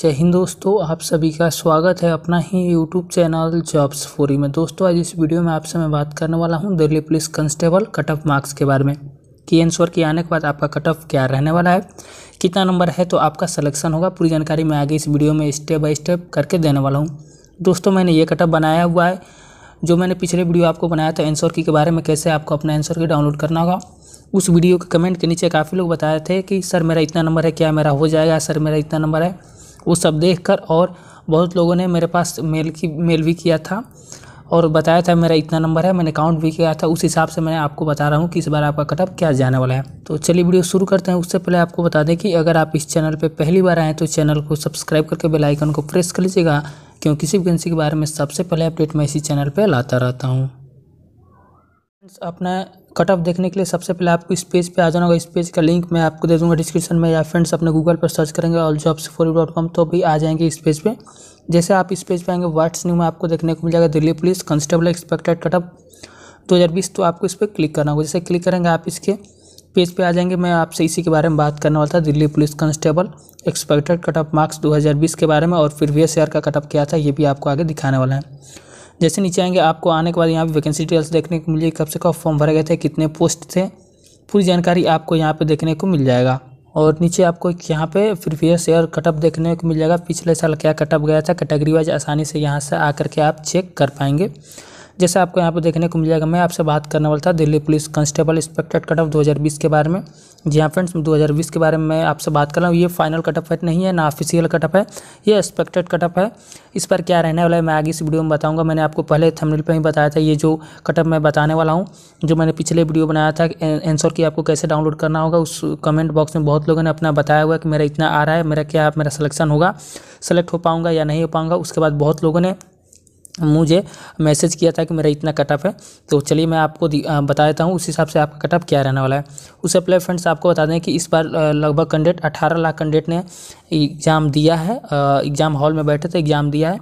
जय हिंद दोस्तों आप सभी का स्वागत है अपना ही यूट्यूब चैनल जॉब्स फोरी में दोस्तों आज इस वीडियो में आपसे मैं बात करने वाला हूं Delhi police constable cut off marks के बारे में कि एंसवर के आने के बाद आपका कट ऑफ क्या रहने वाला है कितना नंबर है तो आपका सलेक्शन होगा पूरी जानकारी मैं आगे इस वीडियो में स्टेप बाई स्टेप करके देने वाला हूँ दोस्तों मैंने ये कट ऑफ बनाया हुआ है जो मैंने पिछले वीडियो आपको बनाया था एंसर की के बारे में कैसे आपको अपना एंसर की डाउनलोड करना होगा उस वीडियो के कमेंट के नीचे काफ़ी लोग बताए थे कि सर मेरा इतना नंबर है क्या मेरा हो जाएगा सर मेरा इतना नंबर है वो सब देख कर और बहुत लोगों ने मेरे पास मेल की मेल भी किया था और बताया था मेरा इतना नंबर है मैंने काउंट भी किया था उस हिसाब से मैंने आपको बता रहा हूँ कि इस बार आपका कटअप क्या जाने वाला है तो चलिए वीडियो शुरू करते हैं उससे पहले आपको बता दें कि अगर आप इस चैनल पर पहली बार आएँ तो चैनल को सब्सक्राइब करके बेल आइकन को प्रेस कर लीजिएगा क्योंकि किसी वैकेंसी के बारे में सबसे पहले अपडेट मैं इसी चैनल पर लाता रहता हूँ अपना कट ऑफ देखने के लिए सबसे पहले आपको इस पेज पे आ जाना होगा इस पेज का लिंक मैं आपको दे दूंगा डिस्क्रिप्शन में या फ्रेंड्स अपने गूगल पर सर्च करेंगे all jobs four dot com तो भी आ जाएंगे इस पेज पे जैसे आप इस पेज पे आएंगे व्हाट्स न्यू में आपको देखने को मिल जाएगा Delhi police constable expected cut off दो तो आपको इस पर क्लिक करना होगा जैसे क्लिक करेंगे आप इसके पेज पर आ जाएंगे मैं आपसे इसी के बारे में बात करने वाला था Delhi police constable expected cut off marks बीस के बारे में और एस ईयर का कट ऑफ क्या था ये भी आपको आगे दिखाने वाला है जैसे नीचे आएंगे आपको आने के बाद यहाँ पे वैकेंसी डिटेल्स देखने को मिलेगी कब से कब फॉर्म भरे गए थे कितने पोस्ट थे पूरी जानकारी आपको यहाँ पे देखने को मिल जाएगा और नीचे आपको यहाँ पे फिर फेयर शेयर कटअप देखने को मिल जाएगा पिछले साल क्या कटअप गया था कैटेगरी वाइज आसानी से यहाँ से आकर के आप चेक कर पाएंगे जैसे आपको यहाँ पर देखने को मिल जाएगा मैं आपसे बात करने वाला था Delhi police constable inspector cut off दो के बारे में जी हाँ फ्रेंड्स 2020 के बारे में मैं आपसे बात कर रहा हूँ ये फाइनल कटअप है नहीं है ना ऑफिशियल कटअप है ये एक्सपेक्टेड कटअप है इस पर क्या रहने वाला है मैं आगे इस वीडियो में बताऊँगा मैंने आपको पहले थंबनेल पर ही बताया था ये जो कटअप मैं बताने वाला हूँ जो मैंने पिछले वीडियो बनाया था एंसर की आपको कैसे डाउनलोड करना होगा उस कमेंट बॉक्स में बहुत लोगों ने अपना बताया हुआ कि मेरा इतना आ रहा है मेरा क्या मेरा सलेक्शन होगा सेलेक्ट हो पाऊँगा या नहीं हो पाऊँगा उसके बाद बहुत लोगों ने मुझे मैसेज किया था कि मेरा इतना कटअप है तो चलिए मैं आपको बता देता हूँ उस हिसाब से आपका कटअप क्या रहने वाला है उससे पहले फ्रेंड्स आपको बता दें कि इस बार लगभग कैंडिडेट अठारह लाख कैंडिडेट ने एग्ज़ाम दिया है एग्ज़ाम हॉल में बैठे थे एग्ज़ाम दिया है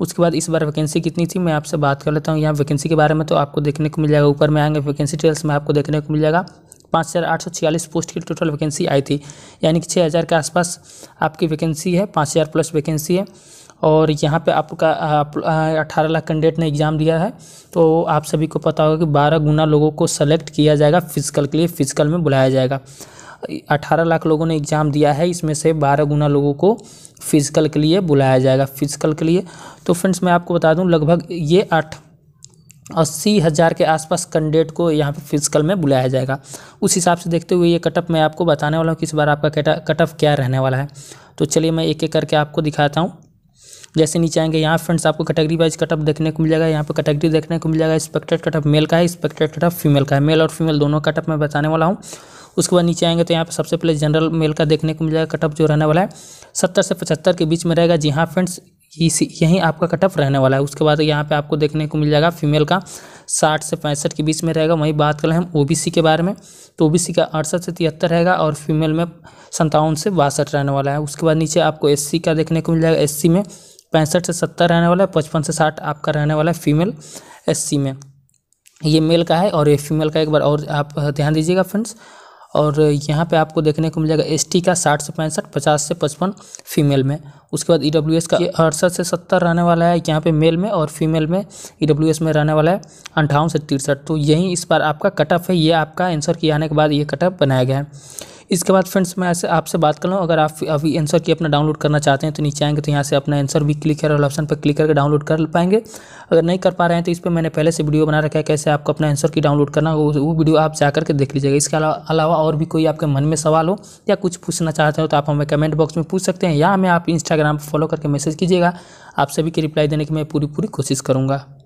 उसके बाद इस बार वैकेंसी कितनी थी मैं आपसे बात कर लेता हूँ यहाँ वैकेंसी के बारे में तो आपको देखने को मिल जाएगा ऊपर में आएंगे वैकेंसी डिटेल्स में आपको देखने को मिल जाएगा पाँच हज़ार आठ सौ छियालीस पोस्ट की टोटल वैकेंसी आई थी यानी कि छः हज़ार के आसपास आपकी वैकेंसी है पाँच हज़ार प्लस वैकेंसी है और यहाँ पे आपका अठारह लाख कैंडिडेट ने एग्ज़ाम दिया है तो आप सभी को पता होगा कि बारह गुना लोगों को सेलेक्ट किया जाएगा फिजिकल के लिए फिजिकल में बुलाया जाएगा अठारह लाख लोगों ने एग्ज़ाम दिया है इसमें से बारह गुना लोगों को फिजिकल के लिए बुलाया जाएगा फिजिकल के लिए तो फ्रेंड्स मैं आपको बता दूँ लगभग ये आठ अस्सी हज़ार के आसपास कैंडिडेट को यहाँ पे फिजिकल में बुलाया जाएगा उस हिसाब से देखते हुए ये कटअप मैं आपको बताने वाला हूँ कि इस बार आपका कटअप क्या रहने वाला है तो चलिए मैं एक एक करके आपको दिखाता हूँ जैसे नीचे आएंगे यहाँ फ्रेंड्स आपको कैटेगरी वाइज कटअप देखने को मिल जाएगा यहाँ पर कैटेगरी देखने को मिल जाएगा एक्सपेक्टेड कटअप मेल का है एक्सपेक्टेड कटअप फीमेल का है मेल और फीमेल दोनों कटअप मैं बताने वाला हूँ उसके बाद नीचे आएंगे तो यहाँ पर सबसे पहले जनरल मेल का देखने को मिल जाएगा कटअप जो रहने वाला है सत्तर से पचहत्तर के बीच में रहेगा जी हाँ फ्रेंड्स इसी यहीं आपका कटअप रहने वाला है उसके बाद यहाँ पे आपको देखने को मिल जाएगा फीमेल का साठ से पैंसठ के बीच में रहेगा वहीं बात करें हम ओबीसी के बारे में तो ओबीसी का अड़सठ से तिहत्तर रहेगा और फीमेल में संतावन से बासठ रहने वाला है उसके बाद नीचे आपको एससी का देखने को मिल जाएगा एससी में पैंसठ से सत्तर रहने वाला है पचपन से साठ आपका रहने वाला है फीमेल एससी में ये मेल का है और ये फीमेल का एक बार और आप ध्यान दीजिएगा फ्रेंड्स और यहाँ पे आपको देखने को मिल जाएगा एसटी का साठ से पैंसठ पचास से पचपन फीमेल में उसके बाद ईडब्ल्यूएस e का अड़सठ से सत्तर रहने वाला है यहाँ पे मेल में और फीमेल में ईडब्ल्यूएस e में रहने वाला है अंठावन से तिरसठ तो यही इस बार आपका कटअप है ये आपका आंसर किया आने के बाद ये कटअप बनाया गया है इसके बाद फ्रेंड्स मैं ऐसे आपसे बात कर लूँ अगर आप अभी आंसर की अपना डाउनलोड करना चाहते हैं तो नीचे आएंगे तो यहाँ से अपना आंसर भी क्लिक और ऑप्शन पर क्लिक करके डाउनलोड कर पाएंगे अगर नहीं कर पा रहे हैं तो इस पर मैंने पहले से वीडियो बना रखा है कैसे आपको अपना आंसर की डाउनलोड करना हो वो वीडियो आप जा करके देख लीजिएगा इसके अलावा और भी कोई आपके मन में सवाल हो या कुछ पूछना चाहते हो तो आप हमें कमेंट बॉक्स में पूछ सकते हैं या हमें आप इंस्टाग्राम पर फॉलो करके मैसेज कीजिएगा आप सभी की रिप्लाई देने की मैं पूरी पूरी कोशिश करूँगा